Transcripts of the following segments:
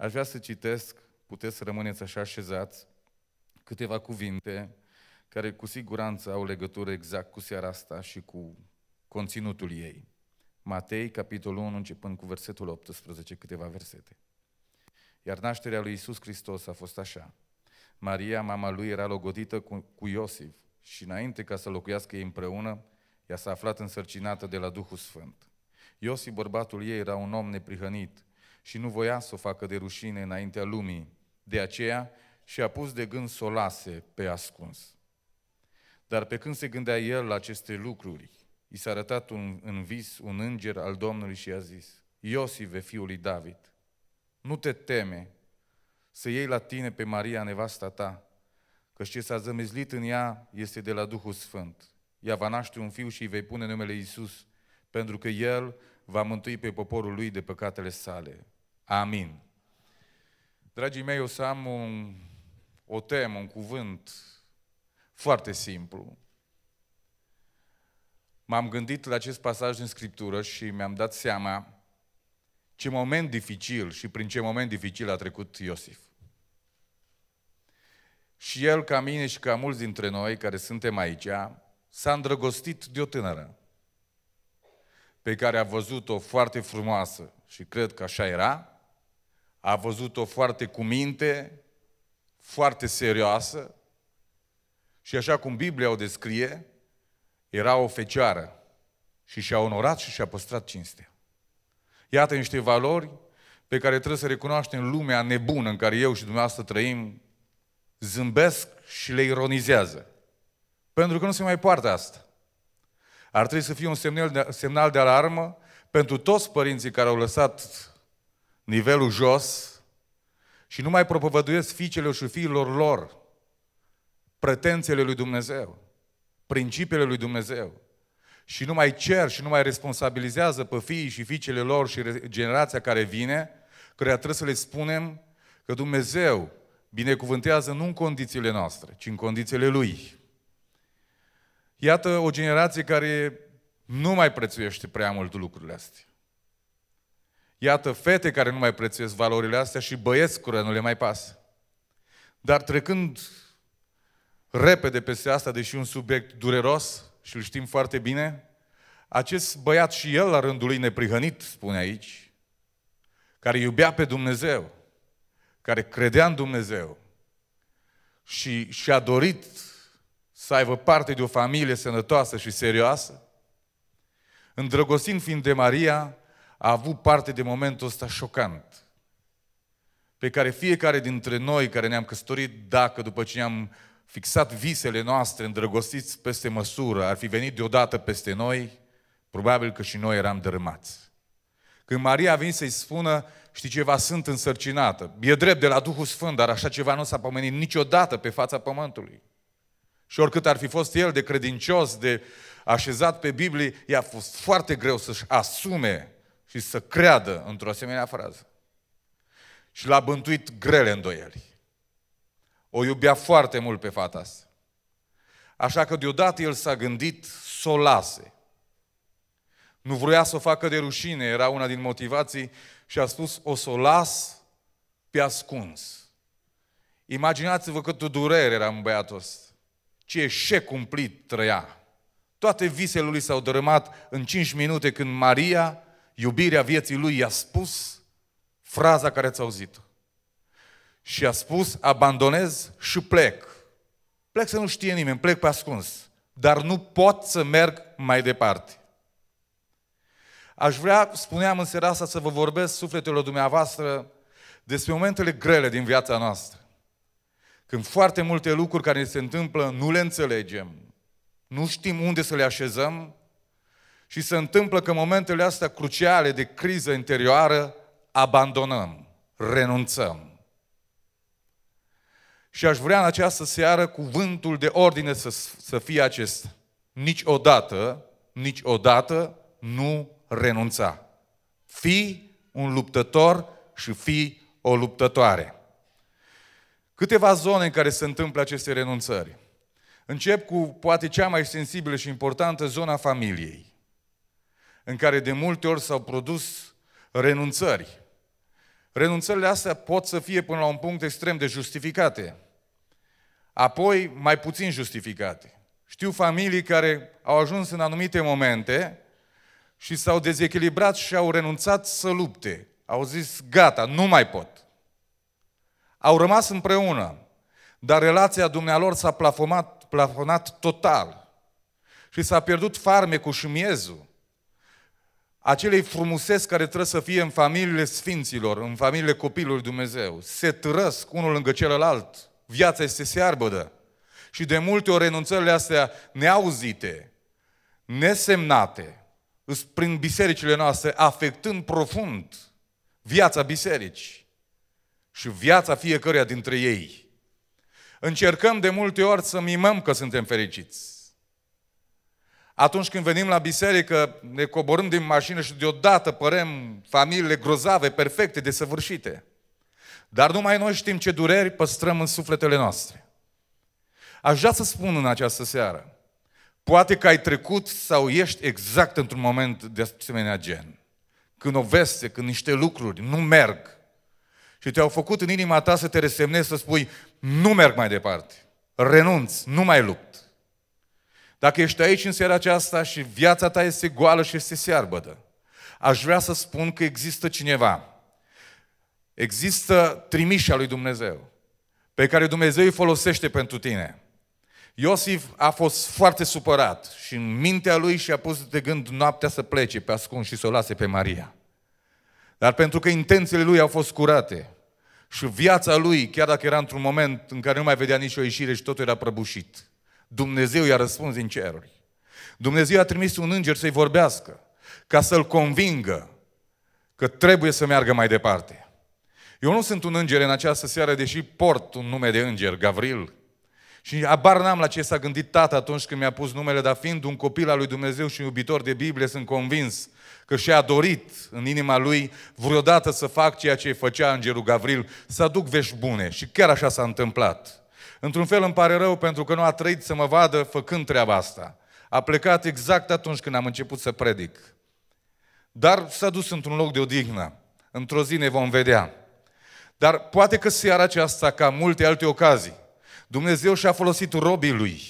Aș vrea să citesc, puteți să rămâneți așa așezați, câteva cuvinte care cu siguranță au legătură exact cu seara asta și cu conținutul ei. Matei, capitolul 1, începând cu versetul 18, câteva versete. Iar nașterea lui Isus Hristos a fost așa. Maria, mama lui, era logodită cu, cu Iosif și înainte ca să locuiască ei împreună, ea s-a aflat însărcinată de la Duhul Sfânt. Iosif, bărbatul ei, era un om neprihănit, și nu voia să o facă de rușine înaintea lumii. De aceea și-a pus de gând să o lase pe ascuns. Dar pe când se gândea el la aceste lucruri, i s-a arătat un, în vis un înger al Domnului și i-a zis, Iosive, fiul lui David, nu te teme să iei la tine pe Maria, nevasta ta, că ce s-a zămezlit în ea este de la Duhul Sfânt. Ea va naște un fiu și îi vei pune numele Iisus, pentru că el va mântui pe poporul lui de păcatele sale. Amin. Dragii mei, o să am un, o temă, un cuvânt foarte simplu. M-am gândit la acest pasaj din Scriptură și mi-am dat seama ce moment dificil și prin ce moment dificil a trecut Iosif. Și el, ca mine și ca mulți dintre noi care suntem aici, s-a îndrăgostit de o tânără pe care a văzut-o foarte frumoasă și cred că așa era, a văzut-o foarte cu minte, foarte serioasă și așa cum Biblia o descrie, era o fecioară și și-a onorat și și-a păstrat cinstea. Iată niște valori pe care trebuie să recunoaștem lumea nebună în care eu și dumneavoastră trăim, zâmbesc și le ironizează. Pentru că nu se mai poartă asta. Ar trebui să fie un semnal de, semnal de alarmă pentru toți părinții care au lăsat nivelul jos și nu mai propovăduiesc fiicelor și fiilor lor pretențele lui Dumnezeu, principiile lui Dumnezeu și nu mai cer și nu mai responsabilizează pe fiii și fiicele lor și generația care vine, căreia trebuie să le spunem că Dumnezeu binecuvântează nu în condițiile noastre, ci în condițiile Lui. Iată o generație care nu mai prețuiește prea mult lucrurile astea. Iată fete care nu mai prețuiesc valorile astea și băieți care nu le mai pasă. Dar trecând repede peste asta, deși un subiect dureros și îl știm foarte bine, acest băiat și el, la rândul lui neprihănit, spune aici, care iubea pe Dumnezeu, care credea în Dumnezeu și și-a dorit să aibă parte de o familie sănătoasă și serioasă, îndrăgostind fiind de Maria, a avut parte de momentul ăsta șocant, pe care fiecare dintre noi care ne-am căsătorit, dacă după ce ne-am fixat visele noastre îndrăgostiți peste măsură, ar fi venit deodată peste noi, probabil că și noi eram dărâmați. Când Maria a venit să-i spună, știi ceva, sunt însărcinată. E drept de la Duhul Sfânt, dar așa ceva nu s-a pomenit niciodată pe fața pământului. Și oricât ar fi fost el de credincios, de așezat pe Biblie, i-a fost foarte greu să-și asume și să creadă într-o asemenea frază. Și l-a bântuit grele îndoieli. O iubea foarte mult pe fata asta. Așa că deodată el s-a gândit să o lase. Nu vrea să o facă de rușine, era una din motivații și a spus, o să o las pe ascuns. Imaginați-vă de durere era în băiatul ăsta. Ce eșec cumplit trăia. Toate visele lui s-au dărâmat în 5 minute când Maria iubirea vieții lui, i-a spus fraza care ți-a auzit Și a spus, abandonez și plec. Plec să nu știe nimeni, plec pe ascuns. Dar nu pot să merg mai departe. Aș vrea, spuneam în seara asta, să vă vorbesc sufletelor dumneavoastră despre momentele grele din viața noastră. Când foarte multe lucruri care ne se întâmplă nu le înțelegem, nu știm unde să le așezăm și se întâmplă că în momentele astea cruciale de criză interioară abandonăm, renunțăm. Și aș vrea în această seară cuvântul de ordine să, să fie acest. Niciodată, niciodată nu renunța. Fii un luptător și fii o luptătoare. Câteva zone în care se întâmplă aceste renunțări. Încep cu poate cea mai sensibilă și importantă, zona familiei în care de multe ori s-au produs renunțări. Renunțările astea pot să fie până la un punct extrem de justificate, apoi mai puțin justificate. Știu familii care au ajuns în anumite momente și s-au dezechilibrat și au renunțat să lupte. Au zis, gata, nu mai pot. Au rămas împreună, dar relația dumnealor s-a plafonat, plafonat total și s-a pierdut farmecul și miezul acelei frumuseți care trebuie să fie în familiile sfinților, în familiile copilului Dumnezeu. Se trăsc unul lângă celălalt. Viața este searbădă. Și de multe ori renunțările astea neauzite, nesemnate, prin bisericile noastre, afectând profund viața bisericii și viața fiecăruia dintre ei. Încercăm de multe ori să mimăm că suntem fericiți. Atunci când venim la biserică, ne coborâm din mașină și deodată părem familiile grozave, perfecte, desăvârșite. Dar numai noi știm ce dureri păstrăm în sufletele noastre. Aș vrea să spun în această seară, poate că ai trecut sau ești exact într-un moment de asemenea gen. Când o veste, când niște lucruri nu merg și te-au făcut în inima ta să te resemnezi, să spui, nu merg mai departe, renunț, nu mai lupt. Dacă ești aici în seara aceasta și viața ta este goală și este searbătă, aș vrea să spun că există cineva. Există trimișa lui Dumnezeu, pe care Dumnezeu îi folosește pentru tine. Iosif a fost foarte supărat și în mintea lui și-a pus de gând noaptea să plece pe ascuns și să o lase pe Maria. Dar pentru că intențiile lui au fost curate și viața lui, chiar dacă era într-un moment în care nu mai vedea nicio ieșire și totul era prăbușit, Dumnezeu i-a răspuns din ceruri. Dumnezeu i-a trimis un înger să-i vorbească, ca să-l convingă că trebuie să meargă mai departe. Eu nu sunt un înger în această seară, deși port un nume de înger, Gavril. Și abar n-am la ce s-a gândit tata atunci când mi-a pus numele, dar fiind un copil al lui Dumnezeu și un iubitor de Biblie, sunt convins că și-a dorit în inima lui vreodată să fac ceea ce făcea îngerul Gavril, să aduc vești bune. Și chiar așa s-a întâmplat. Într-un fel îmi pare rău pentru că nu a trăit să mă vadă făcând treaba asta. A plecat exact atunci când am început să predic. Dar s-a dus într-un loc de odihnă. Într-o zi ne vom vedea. Dar poate că seara aceasta, ca multe alte ocazii, Dumnezeu și-a folosit robii lui.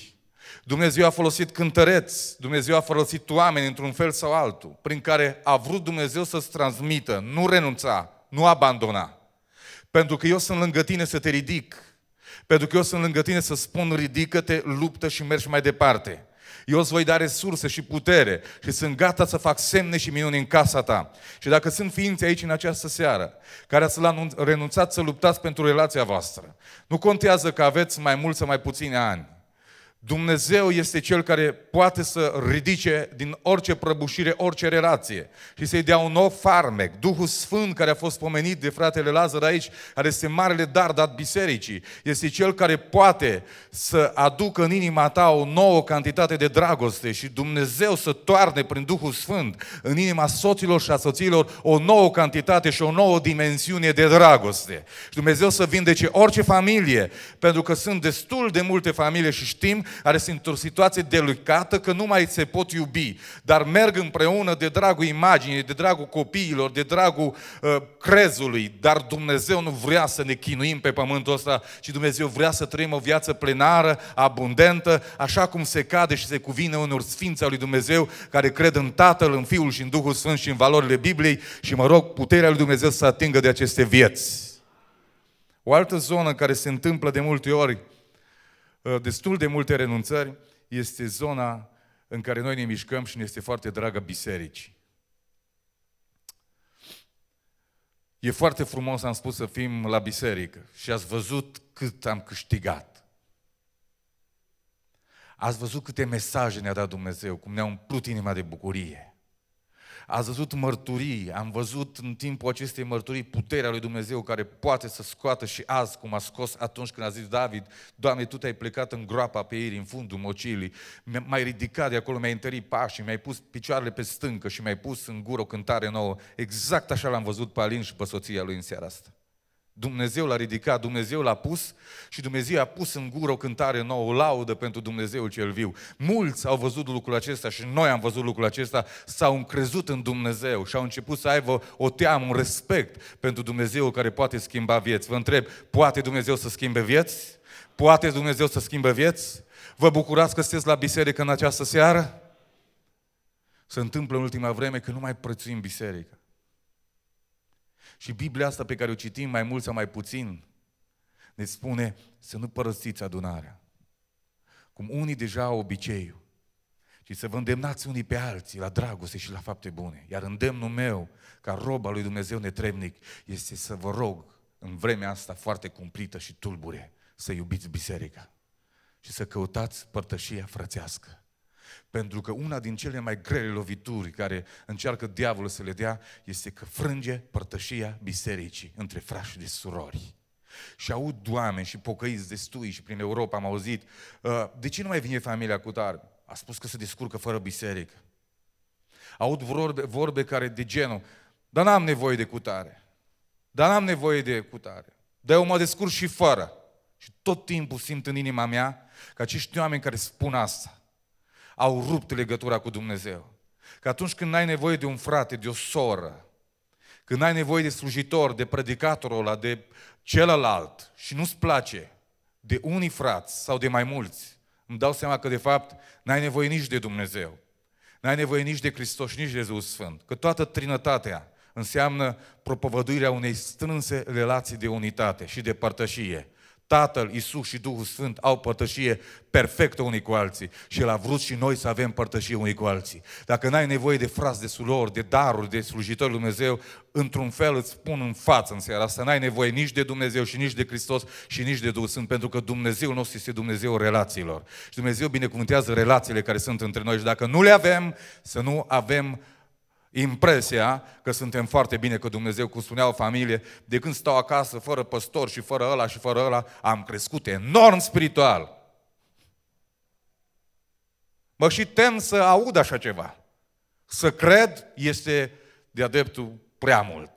Dumnezeu a folosit cântăreți, Dumnezeu a folosit oameni într-un fel sau altul, prin care a vrut Dumnezeu să-ți transmită, nu renunța, nu abandona. Pentru că eu sunt lângă tine să te ridic, pentru că eu sunt lângă tine să spun, ridică-te, luptă și mergi mai departe. Eu îți voi da resurse și putere și sunt gata să fac semne și minuni în casa ta. Și dacă sunt ființe aici în această seară, care ați renunțat să luptați pentru relația voastră, nu contează că aveți mai mult sau mai puține ani, Dumnezeu este Cel care poate să ridice din orice prăbușire, orice relație și să-i dea un nou farmec. Duhul Sfânt care a fost pomenit de fratele Lazar aici, care este marele dar dat bisericii, este Cel care poate să aducă în inima ta o nouă cantitate de dragoste și Dumnezeu să toarne prin Duhul Sfânt în inima soților și a soților o nouă cantitate și o nouă dimensiune de dragoste. Și Dumnezeu să vindece orice familie, pentru că sunt destul de multe familii și știm care sunt într-o situație delicată, că nu mai se pot iubi, dar merg împreună de dragul imaginii, de dragul copiilor, de dragul uh, crezului. Dar Dumnezeu nu vrea să ne chinuim pe pământul ăsta, ci Dumnezeu vrea să trăim o viață plenară, abundentă, așa cum se cade și se cuvine unor sfinți al lui Dumnezeu care cred în Tatăl, în Fiul și în Duhul Sfânt și în valorile Bibliei și mă rog puterea lui Dumnezeu să atingă de aceste vieți. O altă zonă care se întâmplă de multe ori Uh, destul de multe renunțări, este zona în care noi ne mișcăm și ne este foarte dragă biserici. E foarte frumos, am spus, să fim la biserică și ați văzut cât am câștigat. Ați văzut câte mesaje ne-a dat Dumnezeu, cum ne-a umplut inima de bucurie. Ați văzut mărturii, am văzut în timpul acestei mărturii puterea lui Dumnezeu care poate să scoată și azi, cum a scos atunci când a zis David, Doamne, Tu te-ai plecat în groapa pe ei, în fundul mocilii, m-ai ridicat de acolo, mi-ai întărit pașii, mi-ai pus picioarele pe stâncă și mi-ai pus în gură o cântare nouă. Exact așa l-am văzut pe Alin și pe soția lui în seara asta. Dumnezeu l-a ridicat, Dumnezeu l-a pus și Dumnezeu a pus în gură o cântare nouă, o laudă pentru Dumnezeul cel viu. Mulți au văzut lucrul acesta și noi am văzut lucrul acesta, s-au încrezut în Dumnezeu și au început să aibă o teamă, un respect pentru Dumnezeu care poate schimba vieți. Vă întreb, poate Dumnezeu să schimbe vieți? Poate Dumnezeu să schimbe vieți? Vă bucurați că sunteți la biserică în această seară? Se întâmplă în ultima vreme că nu mai prețuim biserica. Și Biblia asta pe care o citim mai mult sau mai puțin ne spune să nu părăsiți adunarea. Cum unii deja au obiceiul, Și să vă îndemnați unii pe alții la dragoste și la fapte bune. Iar îndemnul meu, ca roba lui Dumnezeu netrebnic, este să vă rog în vremea asta foarte cumplită și tulbure să iubiți biserica și să căutați părtășia frățească. Pentru că una din cele mai grele lovituri care încearcă diavolul să le dea este că frânge părtășia bisericii între frași de surori. Și aud oameni și pocăiți destui și prin Europa am auzit, ă, de ce nu mai vine familia cu tare? A spus că se descurcă fără biserică. Aud vorbe, vorbe care de genul, dar n-am nevoie de cutare, dar n-am nevoie de cutare, dar eu mă descurc și fără. Și tot timpul simt în inima mea că acești oameni care spun asta, au rupt legătura cu Dumnezeu. Că atunci când ai nevoie de un frate, de o soră, când ai nevoie de slujitor, de predicatorul ăla, de celălalt și nu-ți place, de unii frați sau de mai mulți, îmi dau seama că de fapt n-ai nevoie nici de Dumnezeu, n-ai nevoie nici de Hristos, nici de Zeus Sfânt, că toată trinătatea înseamnă propovăduirea unei strânse relații de unitate și de părtășie Tatăl, Isus și Duhul Sfânt au părtășie perfectă unii cu alții și El a vrut și noi să avem părtășie unii cu alții. Dacă n-ai nevoie de frați, de surori, de daruri, de slujitori lui Dumnezeu, într-un fel îți spun în față în seara asta, n-ai nevoie nici de Dumnezeu și nici de Hristos și nici de Duhul Sfânt, pentru că Dumnezeu nostru este Dumnezeu relațiilor. Și Dumnezeu binecuvântează relațiile care sunt între noi și dacă nu le avem, să nu avem impresia că suntem foarte bine, că Dumnezeu, cum spunea o familie, de când stau acasă fără păstor și fără ăla și fără ăla, am crescut enorm spiritual. Mă și tem să aud așa ceva. Să cred este de-a dreptul prea mult.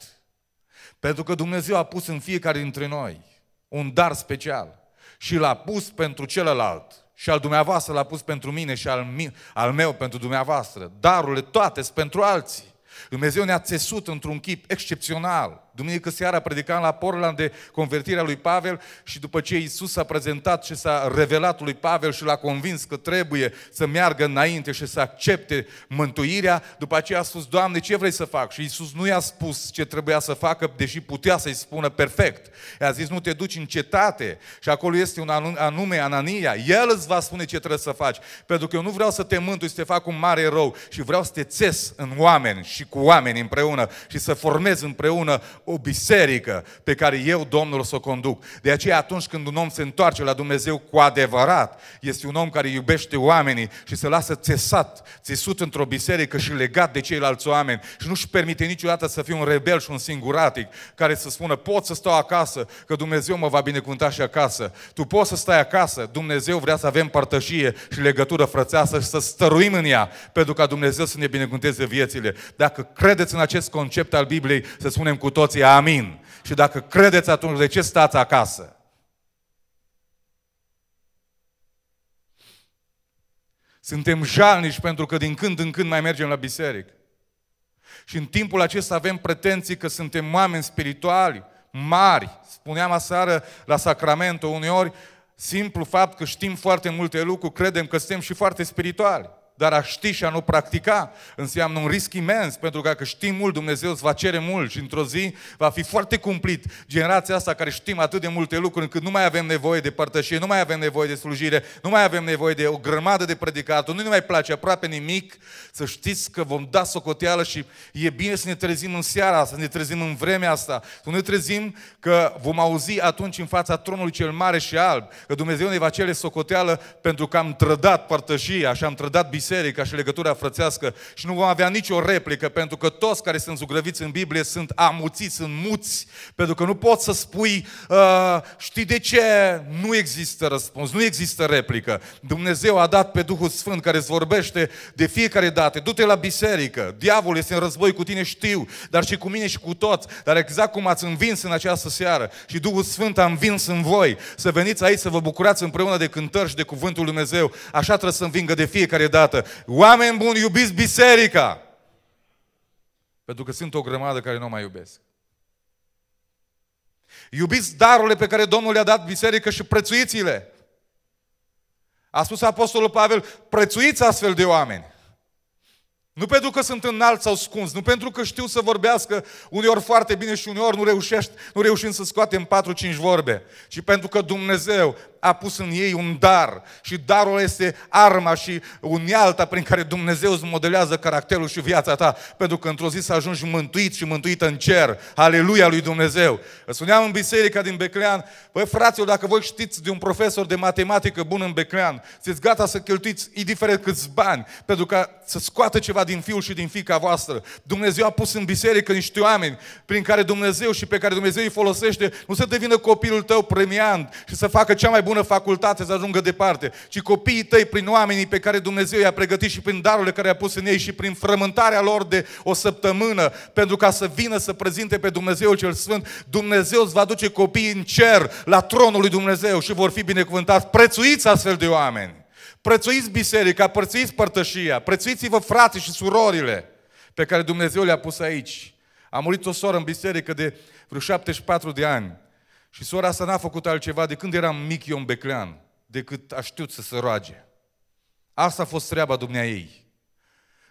Pentru că Dumnezeu a pus în fiecare dintre noi un dar special și l-a pus pentru celălalt și al dumneavoastră l-a pus pentru mine și al, mi- al meu pentru dumneavoastră. Darurile toate sunt pentru alții. Dumnezeu ne-a țesut într-un chip excepțional. Duminică seara predicam la Portland de convertirea lui Pavel și după ce Isus a prezentat și s-a revelat lui Pavel și l-a convins că trebuie să meargă înainte și să accepte mântuirea, după aceea a spus, Doamne, ce vrei să fac? Și Isus nu i-a spus ce trebuia să facă, deși putea să-i spună perfect. I-a zis, nu te duci în cetate și acolo este un anume Anania, el îți va spune ce trebuie să faci, pentru că eu nu vreau să te mântui, să te fac un mare rău și vreau să te țes în oameni și cu oameni împreună și să formez împreună o biserică pe care eu, Domnul, o să o conduc. De aceea, atunci când un om se întoarce la Dumnezeu cu adevărat, este un om care iubește oamenii și se lasă țesat, țesut într-o biserică și legat de ceilalți oameni și nu-și permite niciodată să fie un rebel și un singuratic care să spună, pot să stau acasă, că Dumnezeu mă va binecuvânta și acasă. Tu poți să stai acasă, Dumnezeu vrea să avem părtășie și legătură frățeasă și să stăruim în ea, pentru ca Dumnezeu să ne binecuvânteze viețile. Dacă credeți în acest concept al Bibliei, să spunem cu toți toții amin. Și dacă credeți atunci, de ce stați acasă? Suntem jalnici pentru că din când în când mai mergem la biserică. Și în timpul acesta avem pretenții că suntem oameni spirituali, mari. Spuneam aseară la Sacramento uneori, simplu fapt că știm foarte multe lucruri, credem că suntem și foarte spirituali. Dar a ști și a nu practica înseamnă un risc imens, pentru că dacă știm mult, Dumnezeu îți va cere mult și într-o zi va fi foarte cumplit generația asta care știm atât de multe lucruri încât nu mai avem nevoie de părtășie, nu mai avem nevoie de slujire, nu mai avem nevoie de o grămadă de predicatul, nu ne mai place aproape nimic, să știți că vom da socoteală și e bine să ne trezim în seara asta, să ne trezim în vremea asta, să ne trezim că vom auzi atunci în fața tronului cel mare și alb, că Dumnezeu ne va cere socoteală pentru că am trădat părtășia și am trădat biserica biserica și legătura frățească și nu vom avea nicio replică, pentru că toți care sunt zugrăviți în Biblie sunt amuțiți, sunt muți, pentru că nu poți să spui, uh, știi de ce nu există răspuns, nu există replică. Dumnezeu a dat pe Duhul Sfânt care îți vorbește de fiecare dată, du-te la biserică, diavolul este în război cu tine, știu, dar și cu mine și cu toți, dar exact cum ați învins în această seară și Duhul Sfânt a învins în voi, să veniți aici să vă bucurați împreună de cântări și de cuvântul Lui Dumnezeu, așa trebuie să învingă de fiecare dată Oameni buni, iubiți biserica! Pentru că sunt o grămadă care nu mai iubesc. Iubiți darurile pe care Domnul le-a dat biserică și prețuiți-le. A spus Apostolul Pavel, prețuiți astfel de oameni. Nu pentru că sunt înalt sau scunzi, nu pentru că știu să vorbească uneori foarte bine și uneori nu, reușești, nu reușim să scoatem 4-5 vorbe, ci pentru că Dumnezeu a pus în ei un dar și darul este arma și unealta prin care Dumnezeu îți modelează caracterul și viața ta, pentru că într-o zi să ajungi mântuit și mântuit în cer. Aleluia lui Dumnezeu! Spuneam în biserica din Beclean, păi fraților, dacă voi știți de un profesor de matematică bun în Beclean, sunteți gata să cheltuiți indiferent câți bani, pentru că să scoată ceva din fiul și din fica voastră. Dumnezeu a pus în biserică niște oameni prin care Dumnezeu și pe care Dumnezeu îi folosește, nu să devină copilul tău premiant și să facă cea mai bună bună facultate să ajungă departe, ci copiii tăi prin oamenii pe care Dumnezeu i-a pregătit și prin darurile care i-a pus în ei și prin frământarea lor de o săptămână pentru ca să vină să prezinte pe Dumnezeu cel Sfânt, Dumnezeu îți va duce copiii în cer, la tronul lui Dumnezeu și vor fi binecuvântați. Prețuiți astfel de oameni! Prețuiți biserica, prețuiți părtășia, prețuiți-vă frații și surorile pe care Dumnezeu le-a pus aici. A murit o soră în biserică de vreo 74 de ani și sora asta n-a făcut altceva de când eram mic eu în Beclean, decât a știut să se roage. Asta a fost treaba dumnea ei.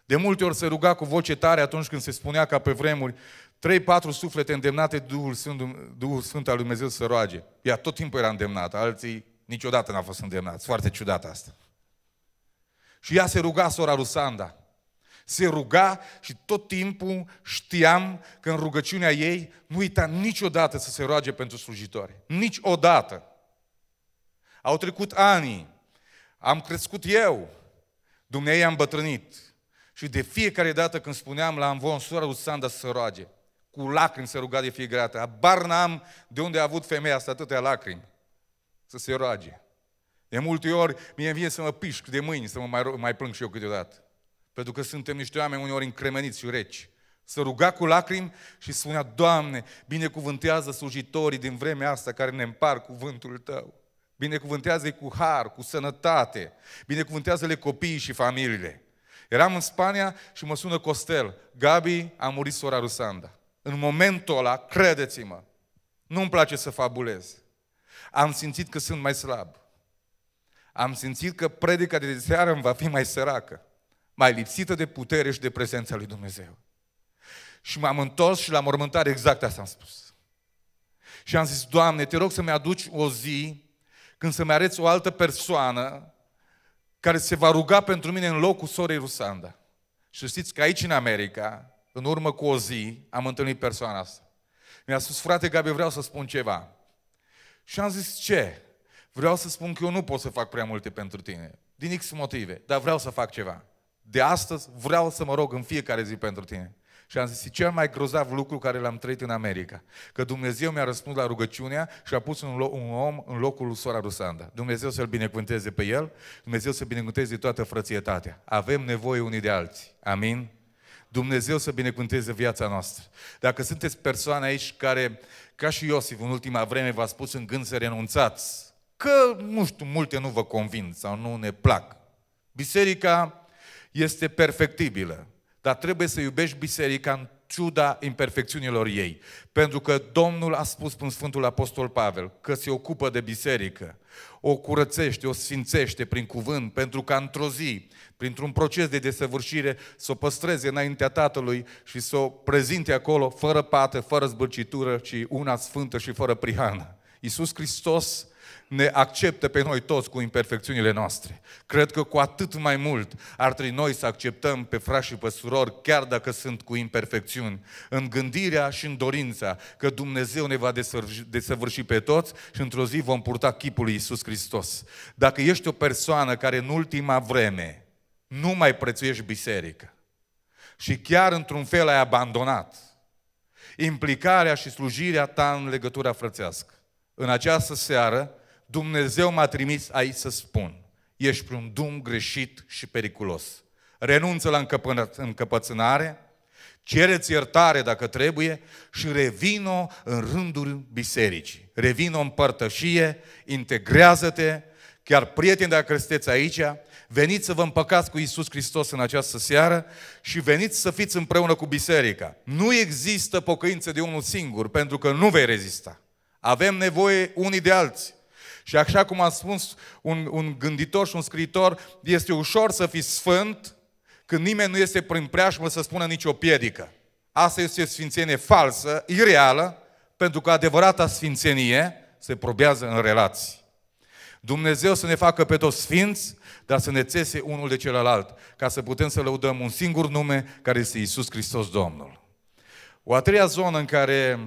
De multe ori se ruga cu voce tare atunci când se spunea ca pe vremuri, trei, patru suflete îndemnate Duhul Sfânt, Duhul Sfânt al Lui Dumnezeu să roage. Ea tot timpul era îndemnată, alții niciodată n-a fost îndemnați. Foarte ciudat asta. Și ea se ruga sora Rusanda. Sanda se ruga și tot timpul știam că în rugăciunea ei nu uita niciodată să se roage pentru slujitori. Niciodată. Au trecut ani, am crescut eu, Dumnezeu am bătrânit Și de fiecare dată când spuneam la Amvon, sora lui Sanda să se roage, cu lacrimi se ruga de fiecare dată. Abar n-am de unde a avut femeia asta atâtea lacrimi să se roage. De multe ori mi vine să mă pișc de mâini, să mă mai, mai plâng și eu câteodată pentru că suntem niște oameni uneori încremeniți și reci. Să ruga cu lacrimi și spunea, Doamne, binecuvântează slujitorii din vremea asta care ne împar cuvântul Tău. Binecuvântează-i cu har, cu sănătate. Binecuvântează-le copiii și familiile. Eram în Spania și mă sună Costel. Gabi a murit sora Rusanda. În momentul ăla, credeți-mă, nu-mi place să fabulez. Am simțit că sunt mai slab. Am simțit că predica de seară îmi va fi mai săracă mai lipsită de putere și de prezența lui Dumnezeu. Și m-am întors și la mormântare exact asta am spus. Și am zis, Doamne, te rog să-mi aduci o zi când să-mi arăți o altă persoană care se va ruga pentru mine în locul sorei Rusanda. Și știți că aici în America, în urmă cu o zi, am întâlnit persoana asta. Mi-a spus, frate Gabi, vreau să spun ceva. Și am zis, ce? Vreau să spun că eu nu pot să fac prea multe pentru tine. Din X motive, dar vreau să fac ceva de astăzi vreau să mă rog în fiecare zi pentru tine. Și am zis, cel mai grozav lucru care l-am trăit în America. Că Dumnezeu mi-a răspuns la rugăciunea și a pus un, lo- un om în locul lui Sora Rusanda. Dumnezeu să-l binecuvânteze pe el, Dumnezeu să binecuvânteze toată frățietatea. Avem nevoie unii de alții. Amin? Dumnezeu să binecuvânteze viața noastră. Dacă sunteți persoane aici care, ca și Iosif, în ultima vreme v-a spus în gând să renunțați, că, nu știu, multe nu vă convin sau nu ne plac. Biserica este perfectibilă, dar trebuie să iubești biserica în ciuda imperfecțiunilor ei. Pentru că Domnul a spus prin Sfântul Apostol Pavel că se ocupă de biserică, o curățește, o sfințește prin cuvânt, pentru ca într-o zi, printr-un proces de desăvârșire, să o păstreze înaintea Tatălui și să o prezinte acolo fără pată, fără zbârcitură, ci una sfântă și fără prihană. Iisus Hristos ne acceptă pe noi toți cu imperfecțiunile noastre. Cred că cu atât mai mult ar trebui noi să acceptăm pe frați și pe surori, chiar dacă sunt cu imperfecțiuni, în gândirea și în dorința că Dumnezeu ne va desăvârși pe toți și într-o zi vom purta chipul lui Iisus Hristos. Dacă ești o persoană care în ultima vreme nu mai prețuiești biserică și chiar într-un fel ai abandonat implicarea și slujirea ta în legătura frățească, în această seară Dumnezeu m-a trimis aici să spun, ești pe un drum greșit și periculos. Renunță la încăpățânare, cereți iertare dacă trebuie și revino în rândul bisericii. Revino în părtășie, integrează-te, chiar prieteni dacă sunteți aici, veniți să vă împăcați cu Isus Hristos în această seară și veniți să fiți împreună cu biserica. Nu există pocăință de unul singur, pentru că nu vei rezista. Avem nevoie unii de alții. Și așa cum a spus un, un gânditor și un scriitor, este ușor să fii sfânt când nimeni nu este prin preajmă să spună nicio piedică. Asta este o sfințenie falsă, ireală, pentru că adevărata sfințenie se probează în relații. Dumnezeu să ne facă pe toți sfinți, dar să ne țese unul de celălalt, ca să putem să lăudăm un singur nume, care este Isus Hristos Domnul. O a treia zonă în care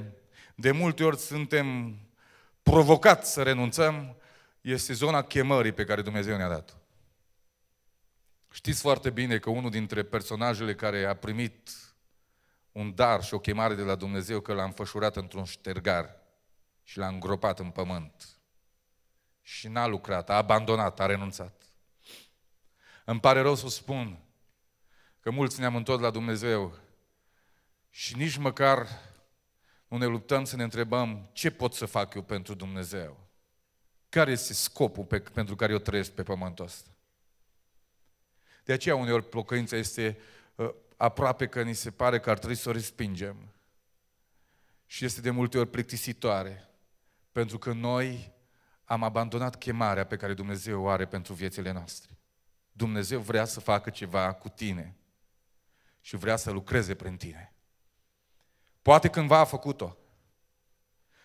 de multe ori suntem provocat să renunțăm este zona chemării pe care Dumnezeu ne-a dat Știți foarte bine că unul dintre personajele care a primit un dar și o chemare de la Dumnezeu că l-a înfășurat într-un ștergar și l-a îngropat în pământ și n-a lucrat, a abandonat, a renunțat. Îmi pare rău să spun că mulți ne-am întors la Dumnezeu și nici măcar unde luptăm să ne întrebăm ce pot să fac eu pentru Dumnezeu? Care este scopul pe, pentru care eu trăiesc pe pământul ăsta? De aceea uneori plocăința este uh, aproape că ni se pare că ar trebui să o respingem. Și este de multe ori plictisitoare, pentru că noi am abandonat chemarea pe care Dumnezeu o are pentru viețile noastre. Dumnezeu vrea să facă ceva cu tine și vrea să lucreze prin tine. Poate cândva a făcut-o.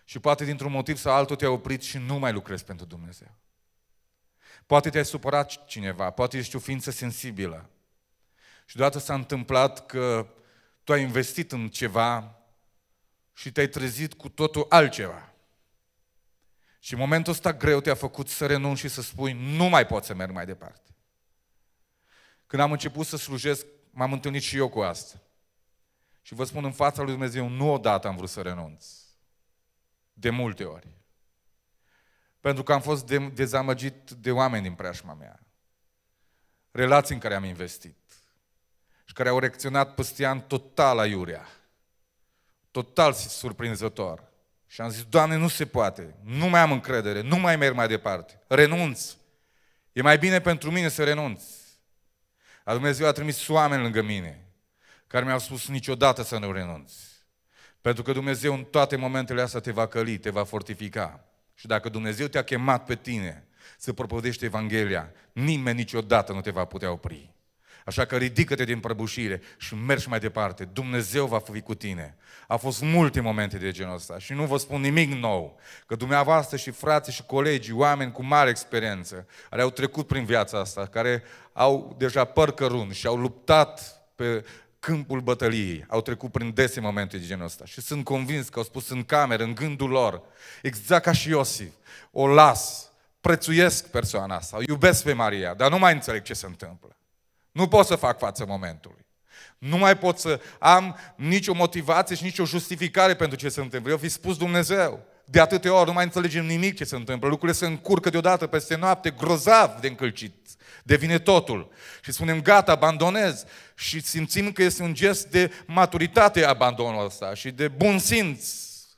Și poate dintr-un motiv sau altul te-ai oprit și nu mai lucrezi pentru Dumnezeu. Poate te-ai supărat cineva, poate ești o ființă sensibilă. Și deodată s-a întâmplat că tu ai investit în ceva și te-ai trezit cu totul altceva. Și în momentul ăsta greu te-a făcut să renunți și să spui, nu mai pot să merg mai departe. Când am început să slujesc, m-am întâlnit și eu cu asta. Și vă spun în fața lui Dumnezeu, nu odată am vrut să renunț. De multe ori. Pentru că am fost de- dezamăgit de oameni din preajma mea. Relații în care am investit. Și care au reacționat păstian an total aiurea. Total surprinzător. Și am zis, Doamne, nu se poate. Nu mai am încredere. Nu mai merg mai departe. Renunț. E mai bine pentru mine să renunț. Dar Dumnezeu a trimis oameni lângă mine care mi-au spus niciodată să nu renunți. Pentru că Dumnezeu în toate momentele astea te va căli, te va fortifica. Și dacă Dumnezeu te-a chemat pe tine să propovădești Evanghelia, nimeni niciodată nu te va putea opri. Așa că ridică-te din prăbușire și mergi mai departe. Dumnezeu va fi cu tine. A fost multe momente de genul ăsta și nu vă spun nimic nou. Că dumneavoastră și frații și colegii, oameni cu mare experiență, care au trecut prin viața asta, care au deja păr cărun și au luptat pe câmpul bătăliei. Au trecut prin dese momente de genul ăsta. Și sunt convins că au spus în cameră, în gândul lor, exact ca și Iosif, o las, prețuiesc persoana asta, o iubesc pe Maria, dar nu mai înțeleg ce se întâmplă. Nu pot să fac față momentului. Nu mai pot să am nicio motivație și nicio justificare pentru ce se întâmplă. Eu fi spus Dumnezeu. De atâtea ori nu mai înțelegem nimic ce se întâmplă. Lucrurile se încurcă deodată peste noapte, grozav de încălcit devine totul. Și spunem, gata, abandonez. Și simțim că este un gest de maturitate abandonul ăsta și de bun simț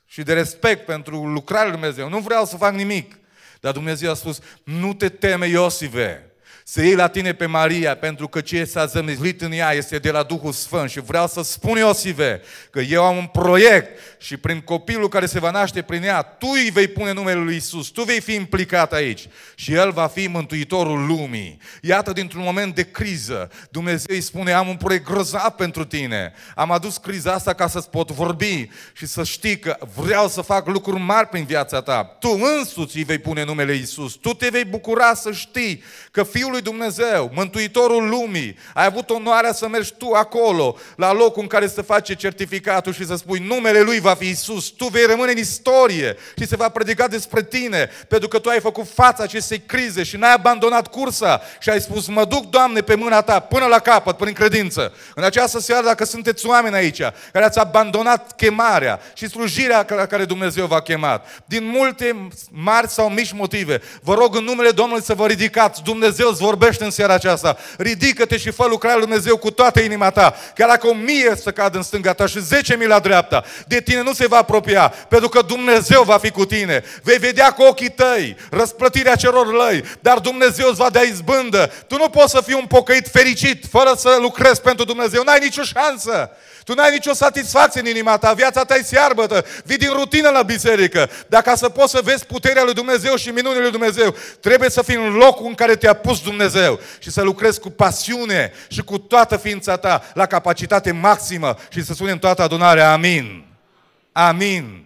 și de respect pentru lucrarea Lui Dumnezeu. Nu vreau să fac nimic. Dar Dumnezeu a spus, nu te teme, Iosive. Să iei la tine pe Maria, pentru că ce s-a zămizlit în ea este de la Duhul Sfânt. Și vreau să spun Iosive că eu am un proiect și prin copilul care se va naște prin ea, tu îi vei pune numele lui Isus, tu vei fi implicat aici și el va fi mântuitorul lumii. Iată, dintr-un moment de criză, Dumnezeu îi spune, am un proiect grozav pentru tine. Am adus criza asta ca să-ți pot vorbi și să știi că vreau să fac lucruri mari prin viața ta. Tu însuți îi vei pune numele Isus. Tu te vei bucura să știi că Fiul lui Dumnezeu, Mântuitorul lumii. Ai avut onoarea să mergi tu acolo, la locul în care se face certificatul și să spui numele lui va fi Isus. Tu vei rămâne în istorie și se va predica despre tine, pentru că tu ai făcut fața acestei crize și n-ai abandonat cursa și ai spus, mă duc, Doamne, pe mâna ta, până la capăt, prin credință. În această seară, dacă sunteți oameni aici, care ați abandonat chemarea și slujirea la care Dumnezeu v-a chemat, din multe mari sau mici motive, vă rog în numele Domnului să vă ridicați, Dumnezeu îți vorbește în seara aceasta. Ridică-te și fă lucrarea lui Dumnezeu cu toată inima ta. Chiar dacă o mie să cadă în stânga ta și zece mii la dreapta, de tine nu se va apropia, pentru că Dumnezeu va fi cu tine. Vei vedea cu ochii tăi răsplătirea celor lăi, dar Dumnezeu îți va dea izbândă. Tu nu poți să fii un pocăit fericit fără să lucrezi pentru Dumnezeu. N-ai nicio șansă. Tu n-ai nicio satisfacție în inima ta, viața ta e searbătă, vii din rutină la biserică. Dacă ca să poți să vezi puterea lui Dumnezeu și minunile lui Dumnezeu, trebuie să fii în locul în care te-a pus Dumnezeu și să lucrezi cu pasiune și cu toată ființa ta la capacitate maximă și să spunem toată adunarea, amin. Amin.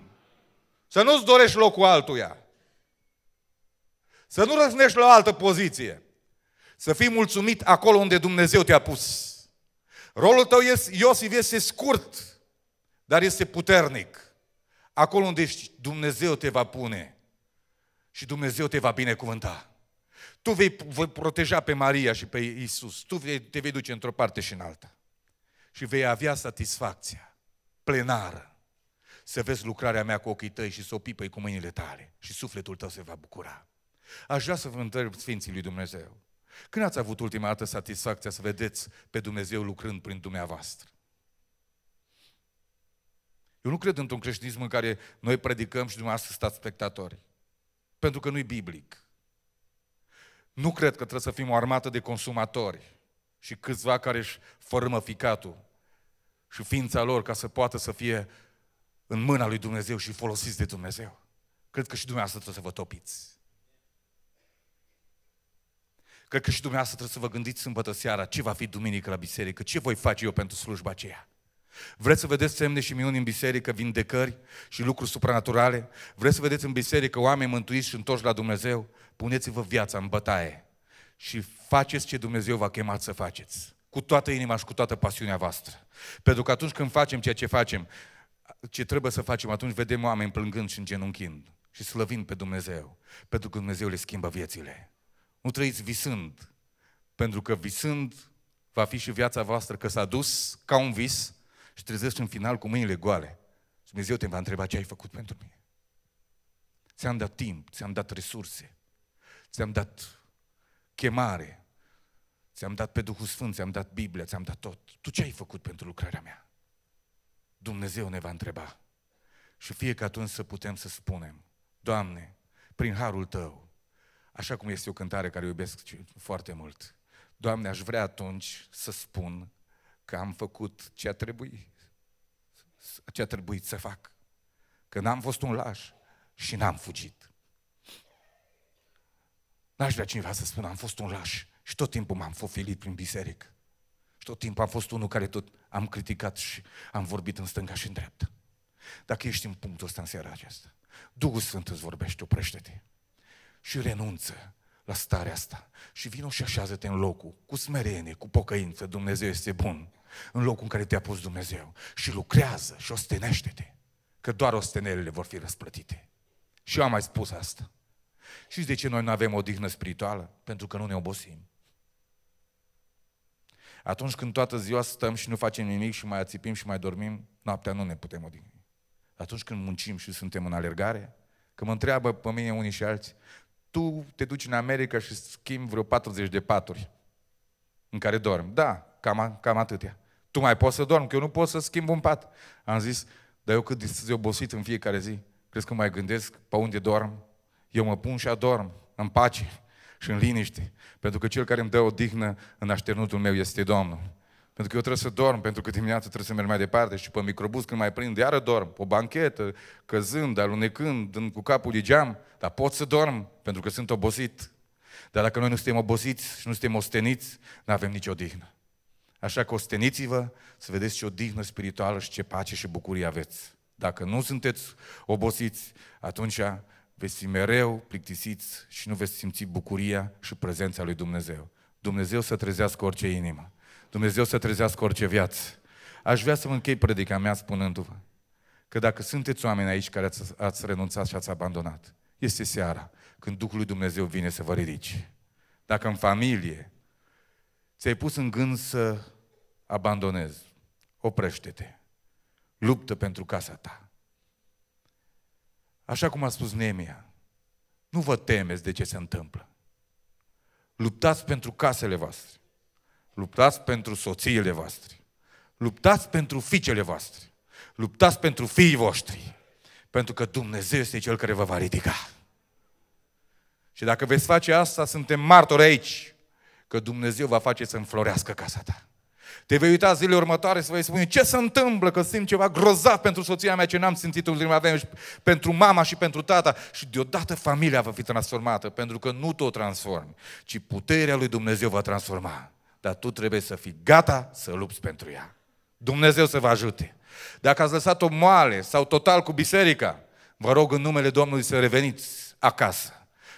Să nu-ți dorești locul altuia. Să nu răznești la o altă poziție. Să fii mulțumit acolo unde Dumnezeu te-a pus. Rolul tău, este, Iosif, este scurt, dar este puternic. Acolo unde Dumnezeu te va pune și Dumnezeu te va binecuvânta. Tu vei, vei proteja pe Maria și pe Isus. Tu vei, te vei duce într-o parte și în alta. Și vei avea satisfacția plenară să vezi lucrarea mea cu ochii tăi și să o pipăi cu mâinile tale. Și sufletul tău se va bucura. Aș vrea să vă întreb Sfinții lui Dumnezeu. Când ați avut ultima dată satisfacția să vedeți pe Dumnezeu lucrând prin dumneavoastră? Eu nu cred într-un creștinism în care noi predicăm și dumneavoastră stați spectatori. Pentru că nu-i biblic. Nu cred că trebuie să fim o armată de consumatori și câțiva care își fărâmă ficatul și ființa lor ca să poată să fie în mâna lui Dumnezeu și folosiți de Dumnezeu. Cred că și dumneavoastră trebuie să vă topiți. Cred că și dumneavoastră trebuie să vă gândiți sâmbătă seara ce va fi duminică la biserică, ce voi face eu pentru slujba aceea. Vreți să vedeți semne și minuni în biserică, vindecări și lucruri supranaturale? Vreți să vedeți în biserică oameni mântuiți și întorși la Dumnezeu? Puneți-vă viața în bătaie și faceți ce Dumnezeu v-a chemat să faceți. Cu toată inima și cu toată pasiunea voastră. Pentru că atunci când facem ceea ce facem, ce trebuie să facem, atunci vedem oameni plângând și îngenunchind și slăvind pe Dumnezeu. Pentru că Dumnezeu le schimbă viețile. Nu trăiți visând, pentru că visând va fi și viața voastră că s-a dus ca un vis și trezești în final cu mâinile goale. Și Dumnezeu te va întreba ce ai făcut pentru mine. Ți-am dat timp, ți-am dat resurse, ți-am dat chemare, ți-am dat pe Duhul Sfânt, ți-am dat Biblia, ți-am dat tot. Tu ce ai făcut pentru lucrarea mea? Dumnezeu ne va întreba. Și fie că atunci să putem să spunem, Doamne, prin harul Tău, Așa cum este o cântare care iubesc foarte mult. Doamne, aș vrea atunci să spun că am făcut ce a trebuit, ce a trebuit să fac. Că n-am fost un laș și n-am fugit. N-aș vrea cineva să spună, am fost un laș și tot timpul m-am fofilit prin biserică. Și tot timpul am fost unul care tot am criticat și am vorbit în stânga și în dreapta. Dacă ești în punctul ăsta în seara aceasta, Duhul Sfânt îți vorbește, oprește-te și renunță la starea asta și vino și așează-te în locul, cu smerenie, cu pocăință, Dumnezeu este bun, în locul în care te-a pus Dumnezeu și lucrează și ostenește-te, că doar ostenerile vor fi răsplătite. Și eu am mai spus asta. Și de ce noi nu avem o dihnă spirituală? Pentru că nu ne obosim. Atunci când toată ziua stăm și nu facem nimic și mai ațipim și mai dormim, noaptea nu ne putem odihni. Atunci când muncim și suntem în alergare, că mă întreabă pe mine unii și alții, tu te duci în America și schimbi vreo 40 de paturi în care dormi. Da, cam, cam atâtea. Tu mai poți să dormi, că eu nu pot să schimb un pat. Am zis, dar eu cât de obosit în fiecare zi. Crezi că mai gândesc pe unde dorm? Eu mă pun și adorm, în pace și în liniște. Pentru că cel care îmi dă o dignă în așternutul meu este Domnul. Pentru că eu trebuie să dorm, pentru că dimineața trebuie să merg mai departe și pe microbus când mai prind, iară dorm, o banchetă, căzând, alunecând, dând cu capul de geam, dar pot să dorm, pentru că sunt obosit. Dar dacă noi nu suntem obosiți și nu suntem osteniți, nu avem nicio dihnă. Așa că osteniți-vă să vedeți ce o dihnă spirituală și ce pace și bucurie aveți. Dacă nu sunteți obosiți, atunci veți fi mereu plictisiți și nu veți simți bucuria și prezența lui Dumnezeu. Dumnezeu să trezească orice inimă. Dumnezeu să trezească orice viață. Aș vrea să vă închei predica mea spunându-vă că dacă sunteți oameni aici care ați, ați renunțat și ați abandonat, este seara când Duhul lui Dumnezeu vine să vă ridici. Dacă în familie ți-ai pus în gând să abandonezi, oprește-te. Luptă pentru casa ta. Așa cum a spus Nemia, nu vă temeți de ce se întâmplă. Luptați pentru casele voastre. Luptați pentru soțiile voastre. Luptați pentru fiicele voastre. Luptați pentru fiii voștri. Pentru că Dumnezeu este Cel care vă va ridica. Și dacă veți face asta, suntem martori aici. Că Dumnezeu va face să înflorească casa ta. Te vei uita zilele următoare să vei spune ce se întâmplă, că simt ceva grozav pentru soția mea ce n-am simțit ultima vreme, pentru mama și pentru tata. Și deodată familia va fi transformată, pentru că nu tu o transformi, ci puterea lui Dumnezeu va transforma dar tu trebuie să fii gata să lupți pentru ea. Dumnezeu să vă ajute. Dacă ați lăsat-o moale sau total cu biserica, vă rog în numele Domnului să reveniți acasă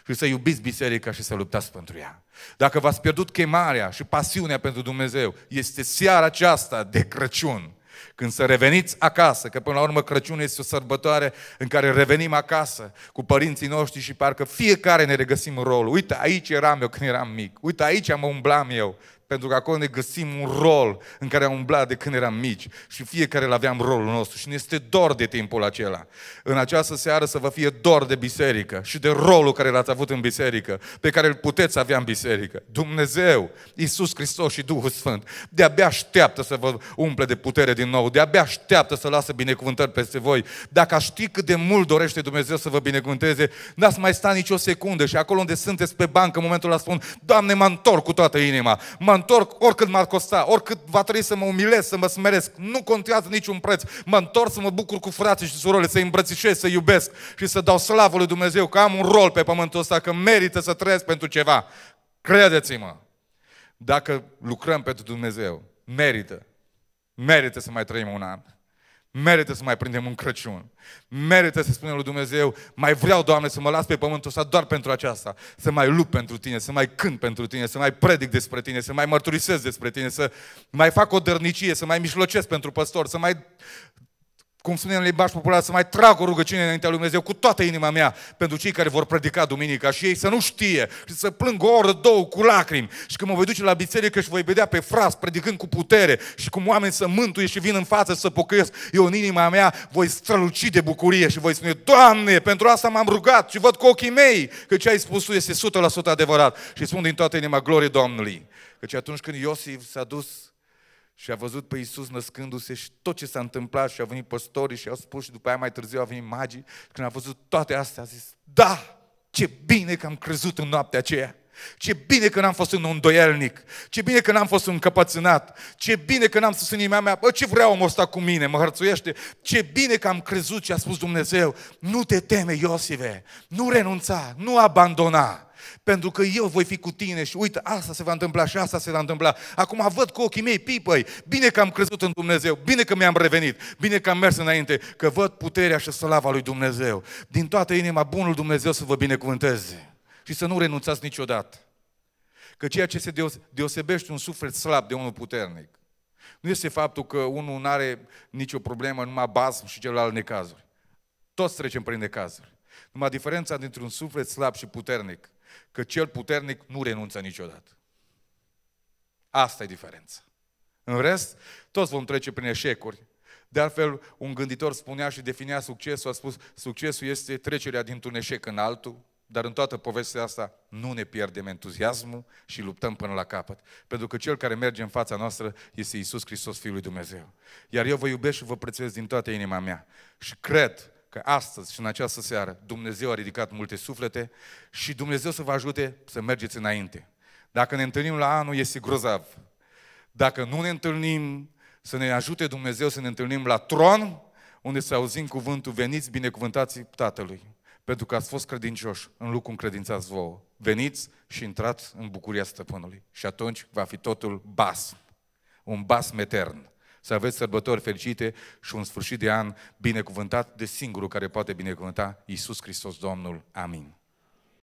și să iubiți biserica și să luptați pentru ea. Dacă v-ați pierdut chemarea și pasiunea pentru Dumnezeu, este seara aceasta de Crăciun când să reveniți acasă, că până la urmă Crăciunul este o sărbătoare în care revenim acasă cu părinții noștri și parcă fiecare ne regăsim rolul. Uite, aici eram eu când eram mic, uite, aici am umblam eu, pentru că acolo ne găsim un rol în care am umblat de când eram mici și fiecare îl aveam rolul nostru și ne este dor de timpul acela. În această seară să vă fie dor de biserică și de rolul care l-ați avut în biserică, pe care îl puteți avea în biserică. Dumnezeu, Isus Hristos și Duhul Sfânt de-abia așteaptă să vă umple de putere din nou, de-abia așteaptă să lasă binecuvântări peste voi. Dacă aș ști cât de mult dorește Dumnezeu să vă binecuvânteze, n-ați mai sta nicio secundă și acolo unde sunteți pe bancă în momentul ăla spun, Doamne, mă întorc cu toată inima, mă întorc oricât m-ar costa, oricât va trebui să mă umilesc, să mă smeresc. Nu contează niciun preț. Mă întorc să mă bucur cu frații și surorile, să-i îmbrățișez, să iubesc și să dau slavă lui Dumnezeu că am un rol pe pământul ăsta, că merită să trăiesc pentru ceva. Credeți-mă! Dacă lucrăm pentru Dumnezeu, merită. Merită să mai trăim un an. Merită să mai prindem un Crăciun. Merită să spunem lui Dumnezeu, mai vreau, Doamne, să mă las pe pământul ăsta doar pentru aceasta. Să mai lupt pentru Tine, să mai cânt pentru Tine, să mai predic despre Tine, să mai mărturisesc despre Tine, să mai fac o dărnicie, să mai mișlocesc pentru păstor, să mai cum spune în limbaj popular, să mai trag o rugăciune înaintea lui Dumnezeu cu toată inima mea pentru cei care vor predica duminica și ei să nu știe și să plâng o oră, două cu lacrimi și când mă voi duce la biserică și voi vedea pe fras predicând cu putere și cum oameni să mântuie și vin în față să pocăiesc, eu în inima mea voi străluci de bucurie și voi spune, Doamne, pentru asta m-am rugat și văd cu ochii mei că ce ai spus tu este 100% adevărat și spun din toată inima glorie Domnului. Căci atunci când Iosif s-a dus și a văzut pe Iisus născându-se și tot ce s-a întâmplat și au venit păstorii și au spus și după aia mai târziu au venit magii și când a văzut toate astea a zis, da, ce bine că am crezut în noaptea aceea. Ce bine că n-am fost un îndoielnic. Ce bine că n-am fost un încăpățânat. Ce bine că n-am spus în inima mea, bă, ce vreau omul ăsta cu mine, mă hărțuiește. Ce bine că am crezut ce a spus Dumnezeu. Nu te teme, Iosive, nu renunța, nu abandona. Pentru că eu voi fi cu tine și uite, asta se va întâmpla și asta se va întâmpla. Acum văd cu ochii mei pipăi, bine că am crezut în Dumnezeu, bine că mi-am revenit, bine că am mers înainte, că văd puterea și slava lui Dumnezeu. Din toată inima, bunul Dumnezeu să vă binecuvânteze și să nu renunțați niciodată. Că ceea ce se deosebește un suflet slab de unul puternic, nu este faptul că unul nu are nicio problemă, numai bază și celălalt necazuri. Toți trecem prin necazuri. Numai diferența dintre un suflet slab și puternic, că cel puternic nu renunță niciodată. Asta e diferența. În rest, toți vom trece prin eșecuri. De altfel, un gânditor spunea și definea succesul, a spus, succesul este trecerea dintr-un eșec în altul, dar în toată povestea asta nu ne pierdem entuziasmul și luptăm până la capăt. Pentru că cel care merge în fața noastră este Isus Hristos, Fiul lui Dumnezeu. Iar eu vă iubesc și vă prețuiesc din toată inima mea. Și cred că astăzi și în această seară Dumnezeu a ridicat multe suflete și Dumnezeu să vă ajute să mergeți înainte. Dacă ne întâlnim la anul, este grozav. Dacă nu ne întâlnim, să ne ajute Dumnezeu să ne întâlnim la tron, unde să auzim cuvântul, veniți binecuvântați Tatălui, pentru că ați fost credincioși în lucru încredințați vouă. Veniți și intrați în bucuria stăpânului. Și atunci va fi totul bas, un bas etern să aveți sărbători fericite și un sfârșit de an binecuvântat de singurul care poate binecuvânta, Iisus Hristos Domnul. Amin.